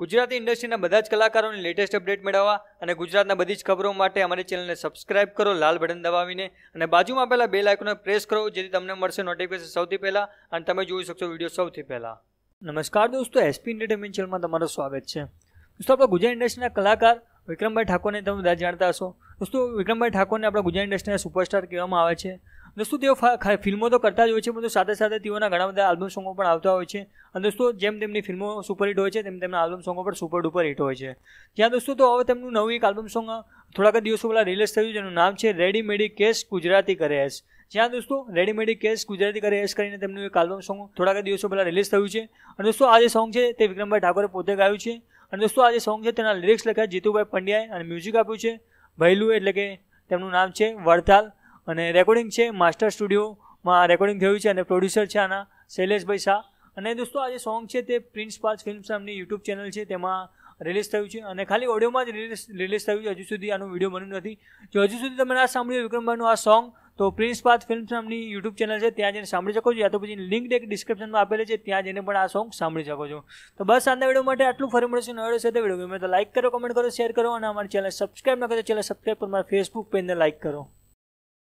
ગુજરાતી ઇન્ડસ્ટ્રીના બધા જ કલાકારોની લેટેસ્ટ અપડેટ મેળવવા અને ગુજરાતના બધી જ ખબરો માટે અમારી ચેનલને સબસ્ક્રાઇબ કરો લાલ બટન દબાવીને અને બાજુમાં પહેલાં બે લાઇકોને પ્રેસ કરો જેથી તમને મળશે નોટિફિકેશન સૌથી પહેલાં અને તમે જોઈ શકશો વિડીયો સૌથી પહેલાં નમસ્કાર દોસ્તો એસપી એન્ટરટેનમેન્ટ ચેનલમાં તમારું સ્વાગત છે દોસ્તો આપણા ગુજરાત ઇન્ડસ્ટ્રીના કલાકાર વિક્રમભાઈ ઠાકોરને તમે બધા જાણતા હશો દોસ્તો વિક્રમભાઈ ઠાકોરને આપણા ગુજરાત ઇન્ડસ્ટ્રીના સુપરસ્ટાર કહેવામાં આવે છે દોસ્તો તેઓ ફિલ્મો તો કરતા જ હોય છે પરંતુ સાથે સાથે તેઓના ઘણા બધા આલ્બમ સોંગો પણ આવતા હોય છે અને દોસ્તો જેમ તેમની ફિલ્મો સુપરહિટ હોય છે તેમ તેમના આલ્બમ સોંગો પણ સુપર ડુપર હિટ હોય છે જ્યાં દોસ્તો તો હવે તેમનું નવું એક આલ્બમ સોંગ થોડાક દિવસો પહેલાં રિલીઝ થયું જેનું નામ છે રેડીમેડી કેસ ગુજરાતી કરે જ્યાં દોસ્તો રેડીમેડી કેસ ગુજરાતી કરે એસ કરીને તેમનું એક આલ્બમ સોંગ થોડાક દિવસો પહેલાં રિલીઝ થયું છે અને દોસ્તો આ જે સોંગ છે તે વિક્રમભાઈ ઠાકોરે પોતે ગાયું છે અને દોસ્તો આ જે સોંગ છે તેના લિરિક્સ લખ્યા જીતુભાઈ પંડ્યાએ અને મ્યુઝિક આપ્યું છે ભૈલું એટલે કે તેમનું નામ છે વડતાલ અને રેકોર્ડિંગ છે માસ્ટર સ્ટુડિયોમાં રેકોર્ડિંગ થયું છે અને પ્રોડ્યુસર છે આના શૈલેષભાઈ શાહ અને દોસ્તો આ જે સોંગ છે તે પ્રિન્સ પાસ ફિલ્મ્સ નામની યુટ્યુબ ચેનલ છે તેમાં રિલીઝ થયું છે અને ખાલી ઓડિયોમાં જ રિલીઝ રિલીઝ થયું છે હજુ સુધી આનો વિડીયો બન્યું નથી જો હજુ સુધી તમે ના સાંભળ્યું વિક્રમભાઈનું આ સોંગ તો પ્રિન્સ પાથ ફિલ્મ નામની યુટ્યુબ ચેનલ છે ત્યાં જઈને સાંભળી શકો છો યા તો પછી લિંક ડેક ડિસ્ક્રિપ્શનમાં આપેલી છે ત્યાં જઈને પણ આ સોંગ સાંભળી શકો છો તો બસ આજના વિડીયો માટે આટલું ફરી મળશે નવો છે તો વિડીયો ગમે તો લાઇક કરો કમેન્ટ કરો શેર કરો અને અમારી ચેનલ સબસ્ક્રાઈબ ન કરો ચેનલ સબસ્ક્રાઈબ પર મારા ફેસબુક પેજને લાઇક કરો